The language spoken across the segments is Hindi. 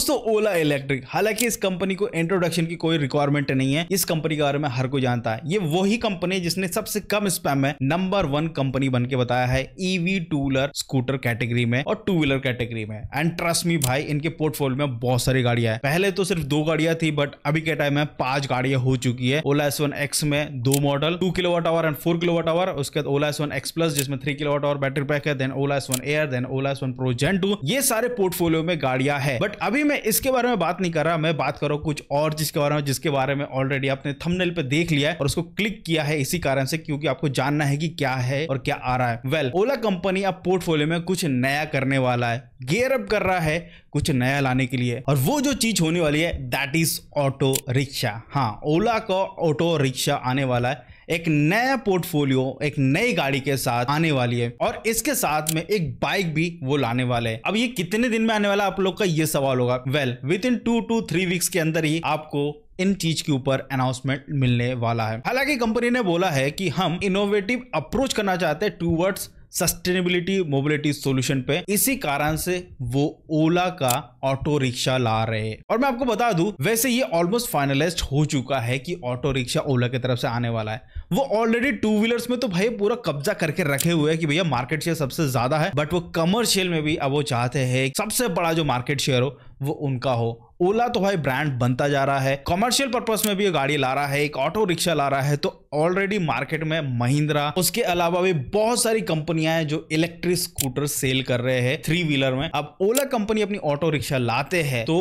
दोस्तों ओला इलेक्ट्रिक हालांकि इस कंपनी को इंट्रोडक्शन की कोई रिक्वायरमेंट नहीं है इस कंपनी के बारे में हर कोई जानता है ये वही कंपनी जिसने सबसे कम स्पैम में नंबर वन कंपनी बन के बताया है EV two wheeler scooter category में और टू व्हीलर कैटेगरी में एंड ट्रस्ट मी भाई इनके पोर्टफोलियो में बहुत सारी गाड़ियां है पहले तो सिर्फ दो गाड़ियां थी बट अभी के टाइम में पांच गाड़ियां हो चुकी है ओला एस वन एक्स में दो model two kilowatt hour and four kilowatt hour उसके बाद Ola S one X plus जिसमें three kilowatt hour battery pack है then Ola S one air then Ola S one pro gen two ये सारे पोर्टफोलियो में गाड़ियां है बट अभी मैं इसके बारे में बात नहीं कर रहा मैं बात कर रहा हूँ कुछ और चीज के बारे में जिसके बारे में ऑलरेडी आपने थंबनेल पे देख लिया है और उसको क्लिक किया है इसी कारण से क्योंकि आपको जानना है कि क्या है और क्या आ रहा है वेल ओला कंपनी अब पोर्टफोलियो में कुछ नया करने वाला है गेयर अप कर रहा है कुछ नया लाने के लिए और वो जो चीज होने वाली है दैट इज ऑटो रिक्शा हाँ ओला का ऑटो रिक्शा आने वाला है एक नया पोर्टफोलियो एक नई गाड़ी के साथ आने वाली है और इसके साथ में एक बाइक भी वो लाने वाले हैं अब ये कितने दिन में आने वाला आप लोग का ये सवाल होगा well within two to three weeks के अंदर ही आपको इन चीज के ऊपर अनाउंसमेंट मिलने वाला है हालांकि कंपनी ने बोला है कि हम इनोवेटिव अप्रोच करना चाहते हैं टूवर्ड्स सस्टेनेबिलिटी मोबिलिटी सोल्यूशन पे इसी कारण से वो ओला का ऑटो रिक्शा ला रहे हैं और मैं आपको बता दूं वैसे ये ऑलमोस्ट फाइनलाइज हो चुका है कि ऑटो रिक्शा ओला की तरफ से आने वाला है वो ऑलरेडी टू व्हीलर्स में तो भाई पूरा कब्जा करके रखे हुए हैं कि भैया मार्केट शेयर सबसे ज्यादा है बट वो कमर्शियल में भी अब वो चाहते हैं सबसे बड़ा जो मार्केट शेयर हो वो उनका हो ओला तो भाई ब्रांड बनता जा रहा है कॉमर्शियल पर्पस में भी ये गाड़ी ला रहा है एक ऑटो रिक्शा ला रहा है तो ऑलरेडी मार्केट में महिंद्रा उसके अलावा भी बहुत सारी कंपनियां हैं जो इलेक्ट्रिक स्कूटर सेल कर रहे हैं थ्री व्हीलर में अब ओला कंपनी अपनी ऑटो रिक्शा लाते हैं तो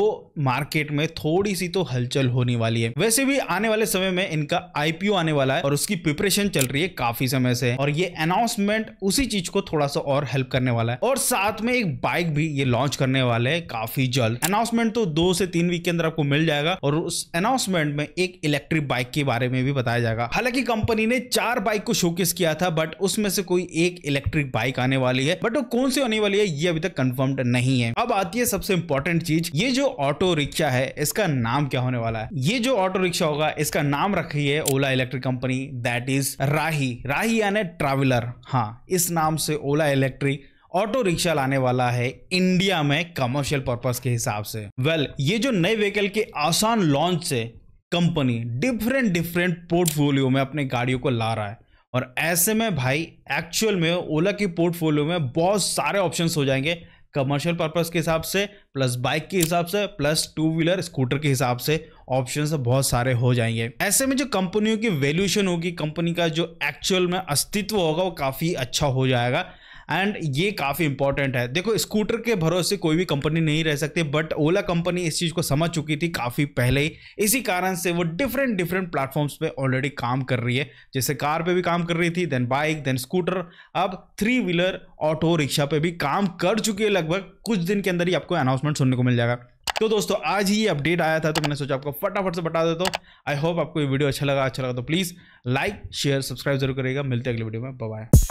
मार्केट में थोड़ी सी तो हलचल होने वाली है वैसे भी आने वाले समय में इनका आईपीओ आने वाला है और उसकी प्रिपरेशन चल रही है काफी समय से और ये अनाउंसमेंट उसी चीज को थोड़ा सा और हेल्प करने वाला है और साथ में एक बाइक भी ये लॉन्च करने वाले है काफी जल्द अनाउंसमेंट तो दो से तीन वीक के अंदर आपको मिल जाएगा और उस अनाउंसमेंट में एक इलेक्ट्रिक बाइक के बारे में भी बताया जाएगा हालांकि की कंपनी ने चार बाइक को शोकेस किया था बट उसमें से कोई एक इलेक्ट्रिक बाइक आने वाली है बट वो कौन सी होने वाली है ये अभी तक कंफर्म नहीं है अब आती है सबसे इंपॉर्टेंट चीज ये जो ऑटो रिक्शा है इसका नाम क्या होने वाला है ये जो ऑटो रिक्शा होगा इसका नाम रखी है Ola electric company that is Raahi Raahi यानी ट्रैवलर हाँ इस नाम से ओला इलेक्ट्रिक ऑटो रिक्शा लाने वाला है इंडिया में कमर्शियल पर्पस के हिसाब से वेल well, ये जो नए व्हीकल के आसान लॉन्च से कंपनी डिफरेंट डिफरेंट पोर्टफोलियो में अपने गाड़ियों को ला रहा है और ऐसे में भाई एक्चुअल में ओला की पोर्टफोलियो में बहुत सारे ऑप्शंस हो जाएंगे कमर्शियल पर्पस के हिसाब से प्लस बाइक के हिसाब से प्लस टू व्हीलर स्कूटर के हिसाब से ऑप्शन बहुत सारे हो जाएंगे ऐसे में जो कंपनियों की वैल्यूशन होगी कंपनी का जो एक्चुअल में अस्तित्व होगा वो काफ़ी अच्छा हो जाएगा एंड ये काफ़ी इंपॉर्टेंट है देखो स्कूटर के भरोसे कोई भी कंपनी नहीं रह सकती बट ओला कंपनी इस चीज़ को समझ चुकी थी काफ़ी पहले ही इसी कारण से वो डिफरेंट डिफरेंट प्लेटफॉर्म्स पे ऑलरेडी काम कर रही है जैसे कार पे भी काम कर रही थी देन बाइक देन स्कूटर अब थ्री व्हीलर ऑटो रिक्शा पे भी काम कर चुकी है लगभग कुछ दिन के अंदर ही आपको अनाउंसमेंट सुनने को मिल जाएगा तो दोस्तों आज ही ये अपडेट आया था तो मैंने सोचा आपको फटाफट से बता देता हूँ आई होप आपको ये वीडियो अच्छा लगा अच्छा लगा तो प्लीज़ लाइक शेयर सब्सक्राइब जरूर करेगा मिलते हैं अगले वीडियो में बाय